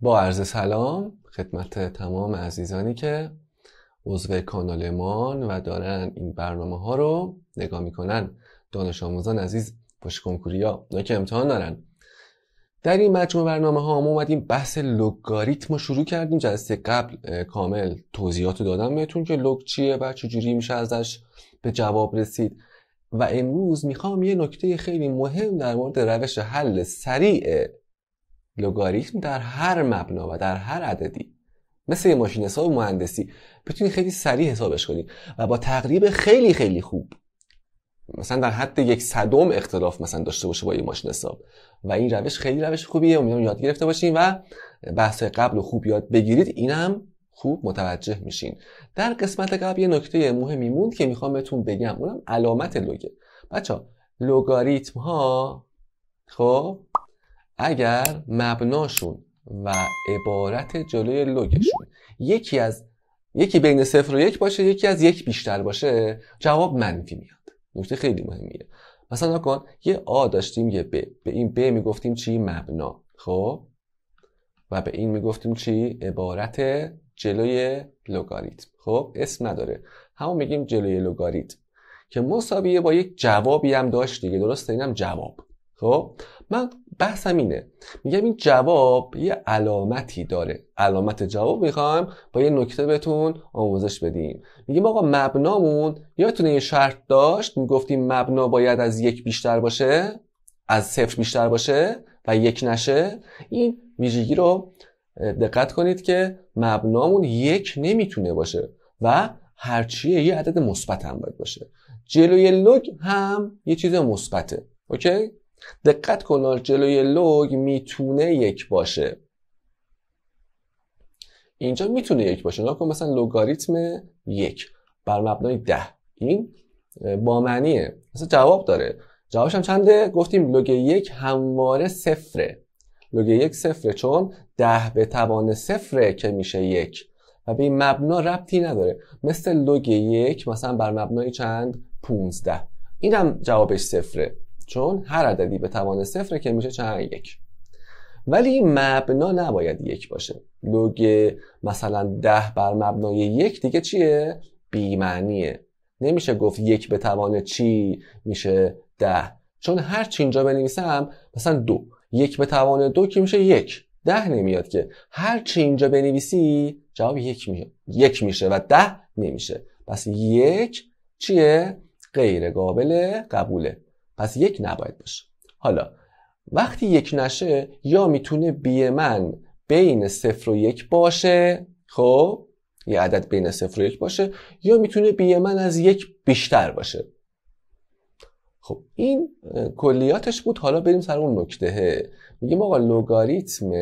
با عرض سلام خدمت تمام عزیزانی که عضو کانالمان و دارن این برنامه ها رو نگاه میکنن دانش آموزان عزیز پشت کنکوری ها که امتحان دارن در این مجموع برنامه ها ما اومدیم بحث لوگاریتم رو شروع کردیم جلسه قبل کامل توضیحات دادم بهتون که لوگ چیه و چجوری میشه ازش به جواب رسید و امروز میخوام یه نکته خیلی مهم در مورد روش حل سریع لوگاریتم در هر مبنا و در هر عددی مثل یه ماشین حساب مهندسی بتونی خیلی سریع حسابش کنی و با تقریب خیلی خیلی خوب مثلا در حد یک صدم اختلاف مثلا داشته باشه با یه ماشین حساب و این روش خیلی روش خوبیه امیدوارم یاد گرفته باشین و بحث قبل و خوب یاد بگیرید اینم خوب متوجه میشین در قسمت قبل یه نکته مهمی موند که میخوام بهتون بگم اونم علامت لوگه بچه لوگاریتم ها خب اگر مبناشون و عبارت جلوی لوگشون یکی از یکی بین صفر و یک باشه یکی از یک بیشتر باشه جواب منفی میاد نکته خیلی مهمیه مثلا کن یه آ داشتیم یه ب به این ب میگفتیم چی مبنا خب و به این میگفتیم چی عبارت جلوی لوگاریتم خب اسم نداره همون میگیم جلوی لوگاریتم که مساویه با یک جوابی هم داشت دیگه درسته اینم جواب خب من بحثم اینه میگم این جواب یه علامتی داره علامت جواب میخوام با یه نکته بهتون آموزش بدیم میگیم آقا مبنامون یادتونه یه شرط داشت میگفتیم مبنا باید از یک بیشتر باشه از صفر بیشتر باشه و یک نشه این ویژگی رو دقت کنید که مبنامون یک نمیتونه باشه و هرچیه یه عدد مثبت هم باید باشه جلوی لوگ هم یه چیز مثبته اوکی دقت کن جلوی لوگ میتونه یک باشه اینجا میتونه یک باشه نکن مثلا لوگاریتم یک بر مبنای ده این با معنیه مثلا جواب داره جوابش هم چنده گفتیم لوگ یک همواره صفره لوگ یک صفره چون ده به توان صفره که میشه یک و به این مبنا ربطی نداره مثل لوگ یک مثلا بر مبنای چند پونزده این هم جوابش صفره چون هر عددی به توان صفر که میشه چند یک ولی مبنا نباید یک باشه لوگ مثلا ده بر مبنای یک دیگه چیه؟ بیمعنیه نمیشه گفت یک به توان چی میشه ده چون هر چی اینجا بنویسم مثلا دو یک به توان دو که میشه یک ده نمیاد که هر چی اینجا بنویسی جواب یک, میشه یک میشه و ده نمیشه پس یک چیه؟ غیر قابل قبوله پس یک نباید باشه حالا وقتی یک نشه یا میتونه بی من بین صفر و یک باشه خب یه عدد بین صفر و یک باشه یا میتونه بی من از یک بیشتر باشه خب این کلیاتش بود حالا بریم سر اون نکته میگیم آقا لوگاریتم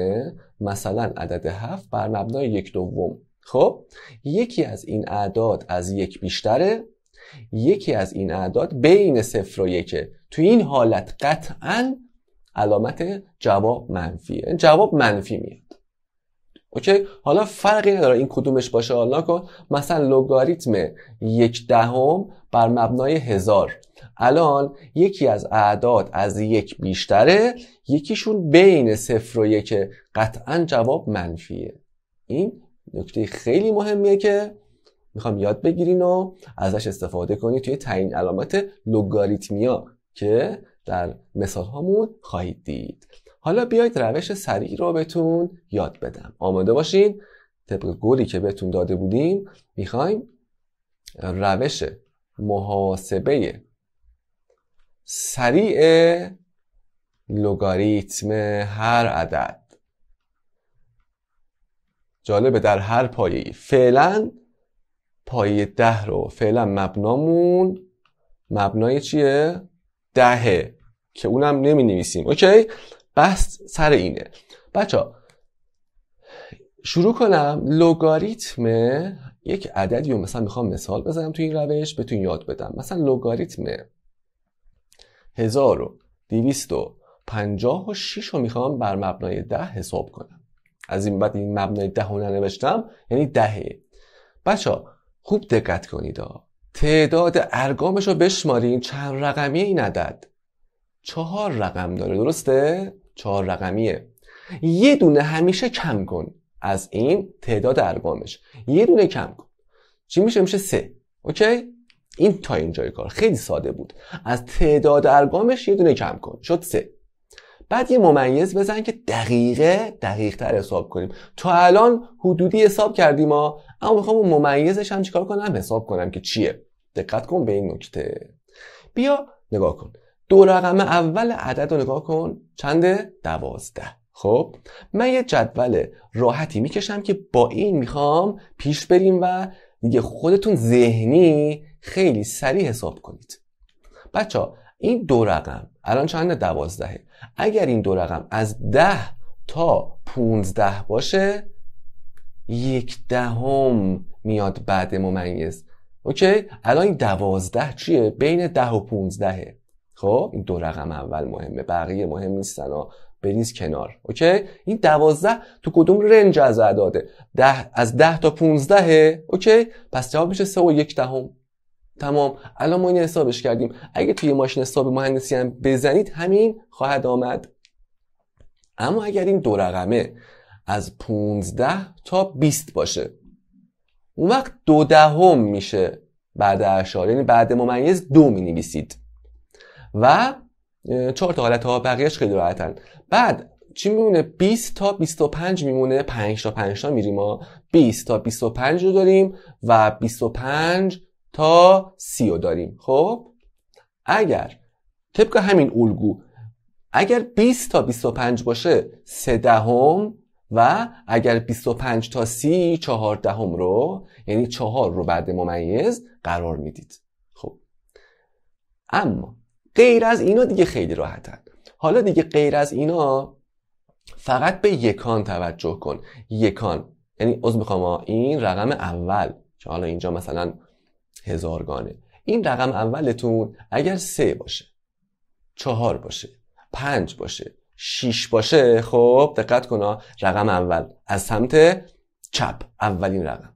مثلا عدد هفت بر مبنای یک دوم خب یکی از این اعداد از یک بیشتره یکی از این اعداد بین صفر و یکه تو این حالت قطعا علامت جواب منفیه جواب منفی میاد اوکی حالا فرقی نداره این کدومش باشه حالا که مثلا لوگاریتم یک دهم بر مبنای هزار الان یکی از اعداد از یک بیشتره یکیشون بین صفر و یک قطعا جواب منفیه این نکته خیلی مهمیه که میخوام یاد بگیرین و ازش استفاده کنید توی تعیین علامت لوگاریتمیا که در مثال هامون خواهید دید حالا بیایید روش سریع رو بهتون یاد بدم آماده باشین طبق گلی که بهتون داده بودیم میخوایم روش محاسبه سریع لگاریتم هر عدد جالبه در هر پایی فعلا پایه ده رو فعلا مبنامون مبنای چیه دهه که اونم نمی نویسیم اوکی بحث سر اینه بچه شروع کنم لوگاریتم یک عددی رو مثلا میخوام مثال بزنم تو این روش بهتون یاد بدم مثلا لوگاریتم 1256 رو میخوام بر مبنای ده حساب کنم از این بعد این مبنای ده رو ننوشتم یعنی دهه بچه خوب دقت کنید ها تعداد ارگامش رو بشمارین چند رقمی این عدد چهار رقم داره درسته؟ چهار رقمیه یه دونه همیشه کم کن از این تعداد ارگامش یه دونه کم کن چی میشه میشه سه اوکی این تا اینجای کار خیلی ساده بود از تعداد ارگامش یه دونه کم کن شد سه بعد یه ممیز بزن که دقیقه دقیق تر حساب کنیم تا الان حدودی حساب کردیم ما اما میخوام اون ممیزش هم چیکار کنم حساب کنم که چیه دقت کن به این نکته بیا نگاه کن دو رقم اول عدد رو نگاه کن چنده دوازده خب من یه جدول راحتی میکشم که با این میخوام پیش بریم و دیگه خودتون ذهنی خیلی سریع حساب کنید بچه این دو رقم الان چند دوازدهه اگر این دو رقم از ده تا پونزده باشه یک دهم میاد بعد ممیز اوکی الان این دوازده چیه بین ده و 15 خب این دو رقم اول مهمه بقیه مهم نیستن ها بریز کنار اوکی این دوازده تو کدوم رنج از اعداده ده از ده تا 15 اوکی پس جواب میشه سه و یک دهم تمام الان ما این حسابش کردیم اگه توی ماشین حساب مهندسی هم بزنید همین خواهد آمد اما اگر این دو رقمه از 15 تا 20 باشه اون وقت دو دهم میشه بعد اشار یعنی بعد ممیز دو می نویسید و چهار تا حالت ها بقیهش خیلی راحتن بعد چی میمونه 20 تا 25 میمونه 5 تا 5 تا میریم ما 20 تا 25 رو داریم و 25 تا 30 رو داریم خب اگر طبق همین الگو اگر 20 تا 25 باشه 3 دهم و اگر 25 تا 30 چهار دهم رو یعنی چهار رو بعد ممیز قرار میدید خب اما غیر از اینا دیگه خیلی راحتن حالا دیگه غیر از اینا فقط به یکان توجه کن یکان یعنی از میخوام این رقم اول که حالا اینجا مثلا هزارگانه این رقم اولتون اگر سه باشه چهار باشه پنج باشه 6 باشه خب دقت کن رقم اول از سمت چپ اولین رقم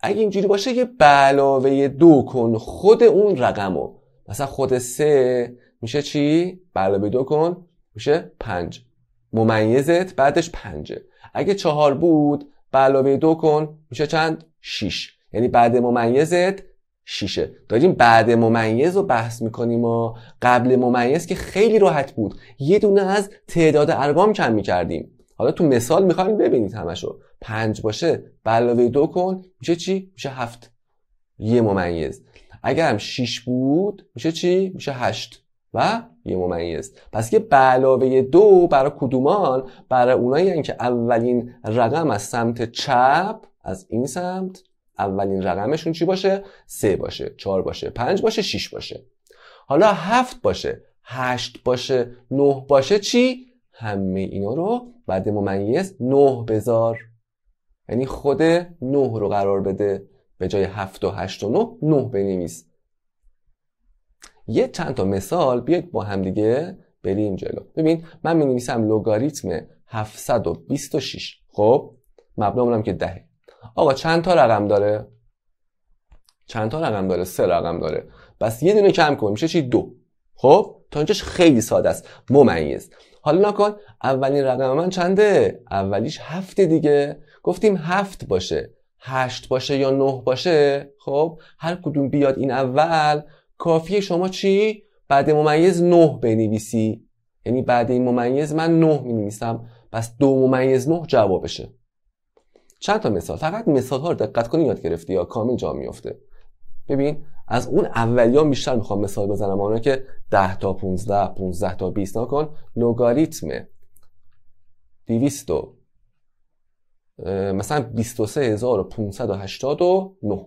اگه اینجوری باشه یه بلاوه دو کن خود اون رقم رو مثلا خود سه میشه چی؟ بلاوه دو کن میشه پنج ممیزت بعدش پنجه اگه چهار بود بلاوه دو کن میشه چند؟ شیش یعنی بعد ممیزت شیشه داریم بعد ممیز رو بحث میکنیم و قبل ممیز که خیلی راحت بود یه دونه از تعداد ارقام کم میکردیم حالا تو مثال میخوایم ببینید همشو پنج باشه علاوه دو کن میشه چی میشه هفت یه ممیز اگر هم 6 بود میشه چی میشه هشت و یه ممیز پس که بلاوه علاوه دو برای کدومان برای اونایی که اولین رقم از سمت چپ از این سمت اولین رقمشون چی باشه سه باشه چهار باشه پنج باشه شیش باشه حالا هفت باشه هشت باشه نه باشه چی همه اینا رو بعد ممیز نه بذار یعنی خود نه رو قرار بده به جای هفت و هشت و نه نه بنویس یه چند تا مثال بیاید با همدیگه بریم جلو ببین من می نویسم لوگاریتم 726 خب مبنامونم که دهه آقا چند تا رقم داره چند تا رقم داره سه رقم داره بس یه دونه کم کن میشه چی دو خب تا اینجاش خیلی ساده است ممیز حالا نکن اولین رقم من چنده اولیش هفت دیگه گفتیم هفت باشه هشت باشه یا نه باشه خب هر کدوم بیاد این اول کافیه شما چی بعد ممیز نه بنویسی یعنی بعد این ممیز من نه می نویسم پس دو ممیز نه جوابشه چند تا مثال فقط مثال ها رو دقت کنی یاد گرفتی یا کامل جا میفته ببین از اون اولیا بیشتر میخوام مثال بزنم اونا که 10 تا 15 15 تا 20 نا کن لوگاریتم 200 مثلا 23589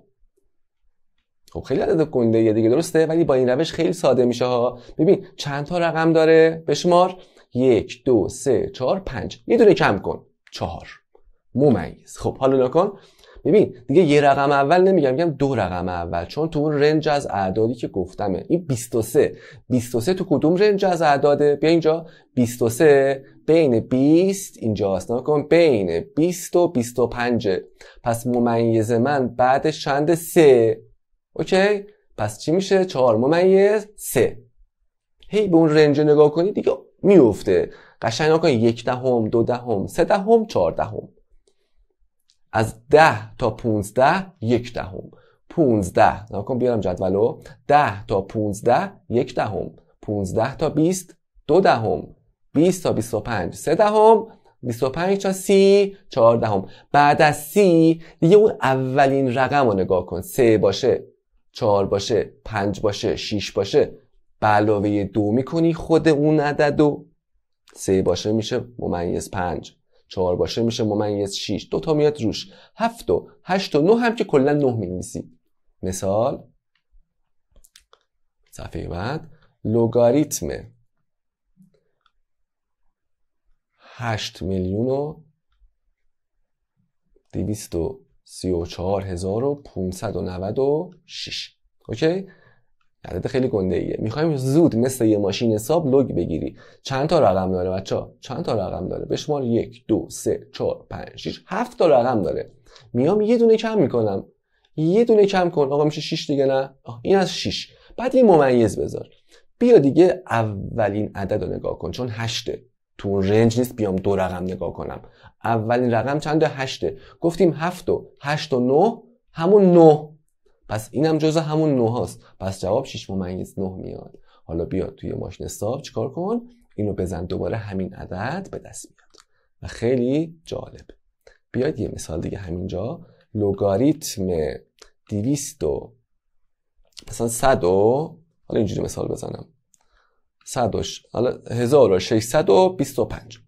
خب خیلی عدد گنده یه دیگه درسته ولی با این روش خیلی ساده میشه ها ببین چند تا رقم داره بشمار یک دو سه چهار پنج یه دونه کم کن چهار ممیز خب حالا نکن ببین دیگه یه رقم اول نمیگم میگم دو رقم اول چون تو اون رنج از اعدادی که گفتمه این 23 23 تو کدوم رنج از اعداده بیا اینجا 23 بین 20 اینجا هست کن بین 20 و 25 پس ممیز من بعدش چند سه اوکی پس چی میشه 4 ممیز 3 هی به اون رنج نگاه کنی دیگه میفته قشنگ نکن یک دهم ده دو دهم ده سه دهم ده چهار دهم از 10 تا 15 یک دهم 15 نکن بیارم جدولو 10 تا 15 یک دهم 15 تا 20 دو دهم 20 تا 25 سه دهم 25 تا 30 14 دهم بعد از 30 دیگه اون اولین رقم رو نگاه کن 3 باشه 4 باشه 5 باشه 6 باشه به علاوه 2 میکنی خود اون عدد و 3 باشه میشه ممیز 5 چهار باشه میشه ممیز 6 دو تا میاد روش هفت و هشت و نه هم که کلا نه میمیسی مثال صفحه بعد لوگاریتم هشت میلیون و دویست و سی و چهار هزار و پونسد و و شیش اوکی؟ عدد خیلی گنده ایه میخوایم زود مثل یه ماشین حساب لوگ بگیری چند تا رقم داره بچه چند تا رقم داره به یک دو سه چهار پنج شیش هفت تا رقم داره میام یه دونه کم میکنم یه دونه کم کن آقا میشه شیش دیگه نه این از شیش بعد یه ممیز بذار بیا دیگه اولین عدد رو نگاه کن چون هشته تو رنج نیست بیام دو رقم نگاه کنم اولین رقم چند هشته گفتیم هفت و هشت و نه همون نه پس اینم جزء همون 9 هاست پس جواب 6 ممیز 9 میاد حالا بیاد توی ماشین حساب چیکار کن اینو بزن دوباره همین عدد به دست میاد و خیلی جالب بیاید یه مثال دیگه همینجا لوگاریتم 200 مثلا 100 حالا اینجوری مثال بزنم 100 حالا 1625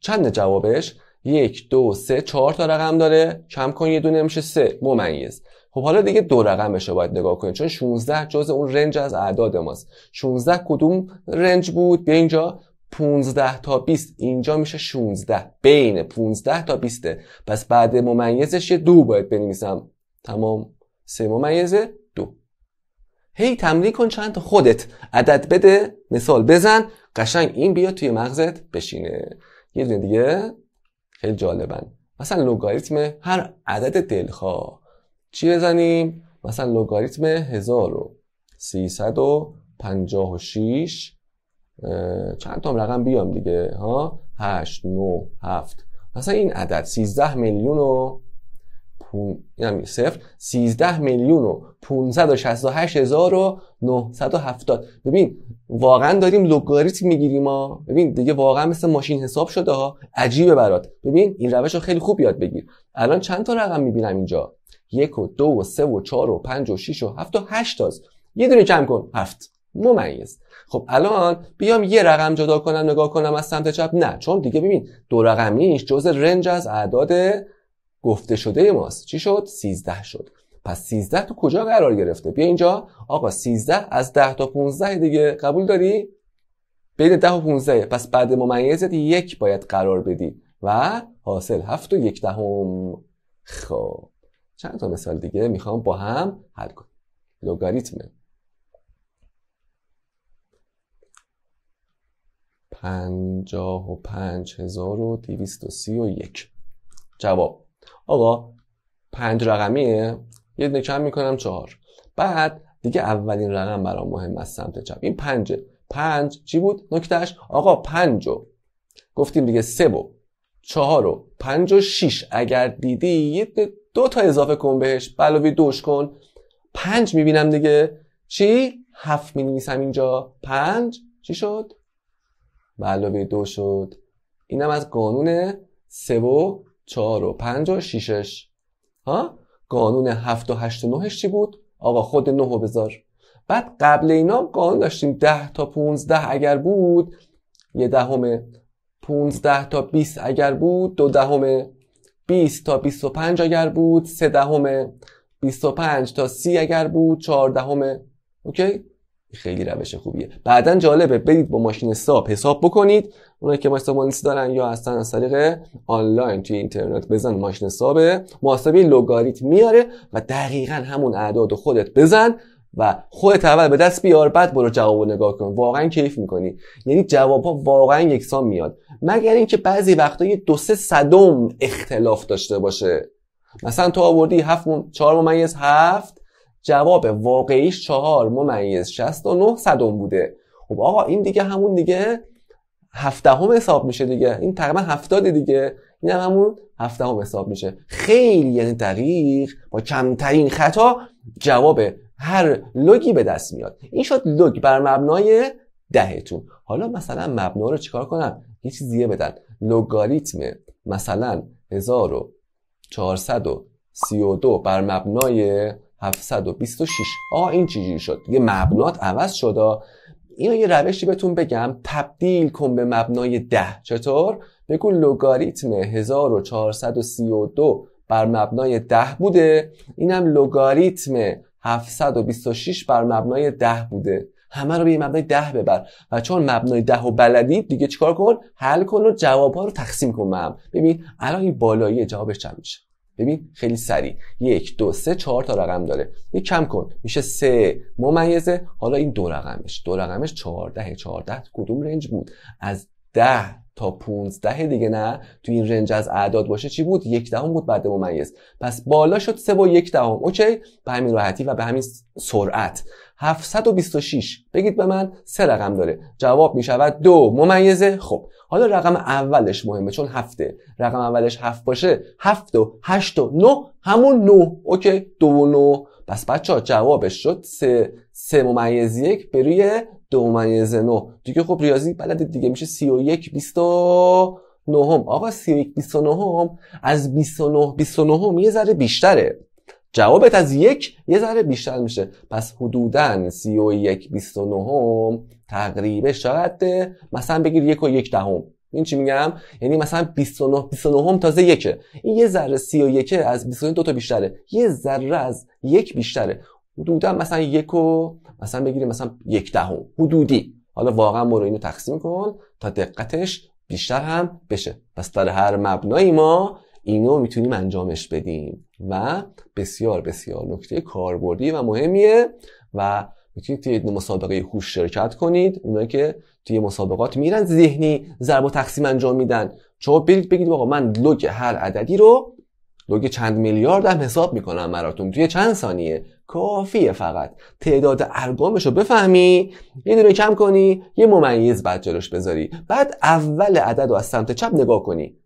چند جوابش یک دو سه چهار تا رقم داره کم کن یه دونه میشه سه ممیز خب حالا دیگه دو رقمش رو باید نگاه کنید چون 16 جز اون رنج از اعداد ماست 16 کدوم رنج بود بیا اینجا 15 تا 20 اینجا میشه 16 بین 15 تا 20 پس بعد ممیزش یه دو باید بنویسم تمام سه ممیز دو هی تمرین کن چند تا خودت عدد بده مثال بزن قشنگ این بیا توی مغزت بشینه یه دیگه خیلی جالبن مثلا لوگاریتم هر عدد دلخواه چی بزنیم؟ مثلا و 1356 چند تا رقم بیام دیگه ها 8 9 7 مثلا این عدد 13 میلیون و پون... صفر 13 میلیون و 568970 ببین واقعا داریم لگاریتم میگیریم ها ببین دیگه واقعا مثل ماشین حساب شده ها عجیبه برات ببین این روش رو خیلی خوب یاد بگیر الان چند تا رقم میبینم اینجا یک و دو و سه و چهار و پنج و شیش و هفت و هشت تاست یه دونه جمع کن هفت ممیز خب الان بیام یه رقم جدا کنم نگاه کنم از سمت چپ نه چون دیگه ببین دو رقمیش جز رنج از اعداد گفته شده ماست چی شد 13 شد پس 13 تو کجا قرار گرفته بیا اینجا آقا 13 از 10 تا 15 دیگه قبول داری بین 10 و 15 پس بعد ممیزت یک باید قرار بدی و حاصل 7 و 1 دهم خب چند تا مثال دیگه میخوام با هم حل کنیم لوگاریتم پنجاه و پنج هزار و دیویست و سی و یک جواب آقا پنج رقمیه یه دونه کم میکنم چهار بعد دیگه اولین رقم برام مهم از سمت چپ این پنجه پنج چی بود نکتهش آقا پنجو گفتیم دیگه سه و چهار و پنج و شیش اگر دیدی یه دو تا اضافه کن بهش بلاوی دوش کن پنج میبینم دیگه چی؟ هفت مینویسم اینجا پنج چی شد؟ بلاوی دو شد اینم از قانون سه و چهار و پنج و شیشش ها؟ قانون هفت و هشت و نهش چی بود؟ آقا خود نهو بذار بعد قبل اینا قانون داشتیم ده تا پونزده اگر بود یه دهم پونزده تا بیست اگر بود دو دهم 20 تا 25 اگر بود 3 دهم 25 تا 30 اگر بود 4 دهم اوکی خیلی روش خوبیه بعدا جالبه برید با ماشین حساب حساب بکنید اونایی که ماشین حساب دارن یا اصلا از طریق آنلاین توی اینترنت بزن ماشین حساب محاسبه لوگاریتم میاره و دقیقا همون اعداد خودت بزن و خودت اول به دست بیار بعد برو جوابو نگاه کن واقعا کیف میکنی یعنی ها واقعا یکسان میاد مگر اینکه بعضی وقتا یه دو سه صدم اختلاف داشته باشه مثلا تو آوردی هفت م... چهار ممیز هفت جواب واقعیش چهار ممیز شست و نه صدم بوده خب آقا این دیگه همون دیگه هفدهم حساب میشه دیگه این تقریبا هفتاده دیگه این همون هفته هم حساب میشه خیلی یعنی دقیق با کمترین خطا جواب هر لوگی به دست میاد این شد لوگ بر مبنای دهتون حالا مثلا مبنا رو چیکار کنم یه چیزیه بدن لوگاریتم مثلا 1432 بر مبنای 726 آ این چیزی شد یه مبنات عوض شد اینو یه روشی بهتون بگم تبدیل کن به مبنای ده چطور؟ بگو لوگاریتم 1432 بر مبنای ده بوده اینم لوگاریتم 726 بر مبنای ده بوده همه رو به مبنای ده ببر و چون مبنای ده و بلدی دیگه چیکار کن حل کن و جوابها رو تقسیم کن ببین الان این بالایی جوابش چند میشه ببین خیلی سریع یک دو سه چهار تا رقم داره یک کم کن میشه سه ممیزه حالا این دو رقمش دو رقمش چهارده چهارده کدوم رنج بود از ده تا 15 دیگه نه تو این رنج از اعداد باشه چی بود یک دهم بود بعد ممیز پس بالا شد سه با یک دهم اوکی به همین راحتی و به همین سرعت 726 بگید به من سه رقم داره جواب می شود دو ممیزه خب حالا رقم اولش مهمه چون هفته رقم اولش هفت باشه هفت و هشت و نه همون نه اوکی دو و نه پس بچه ها جوابش شد سه, سه ممیز یک به دو دیگه خب ریاضی بلد دیگه میشه 31 29 هم آقا 31 29 هم از 29 29 هم یه ذره بیشتره جوابت از یک یه ذره بیشتر میشه پس حدودا 31 29 هم تقریبا شاید مثلا بگیر 1 و یک دهم این چی میگم یعنی مثلا 29 29 هم تازه یکه این یه ذره 31 از 29 دو تا بیشتره یه ذره از یک بیشتره حدودا مثلا یک و مثلا بگیریم مثلا یک دهم حدودی حالا واقعا برو اینو تقسیم کن تا دقتش بیشتر هم بشه پس در هر مبنای ما اینو میتونیم انجامش بدیم و بسیار بسیار نکته کاربردی و مهمیه و میتونید توی مسابقه هوش شرکت کنید اونایی که توی مسابقات میرن ذهنی ضرب و تقسیم انجام میدن شما برید بگید آقا من لوگ هر عددی رو لوگ چند میلیارد هم حساب میکنم براتون توی چند ثانیه کافیه فقط تعداد ارقامش رو بفهمی یه دونه کم کنی یه ممیز بعد جلوش بذاری بعد اول عدد رو از سمت چپ نگاه کنی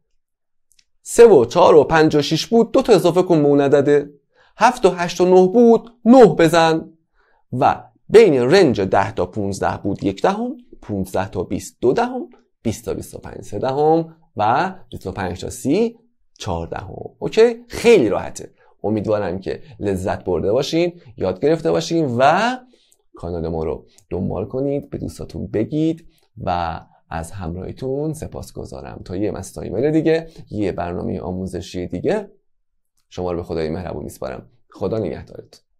سه و چهار و پنج و 6 بود دو تا اضافه کن به اون عدده هفت و هشت و نه بود 9 بزن و بین رنج 10 تا 15 بود یک دهم 15 تا 22 دو دهم 20 تا 25 سه دهم و 25 تا 30 چهار دهم اوکی خیلی راحته امیدوارم که لذت برده باشین یاد گرفته باشین و کانال ما رو دنبال کنید به دوستاتون بگید و از همراهیتون سپاس گذارم تا یه مستایمل دیگه یه برنامه آموزشی دیگه شما رو به خدای مهربون میسپارم خدا نگهدارتون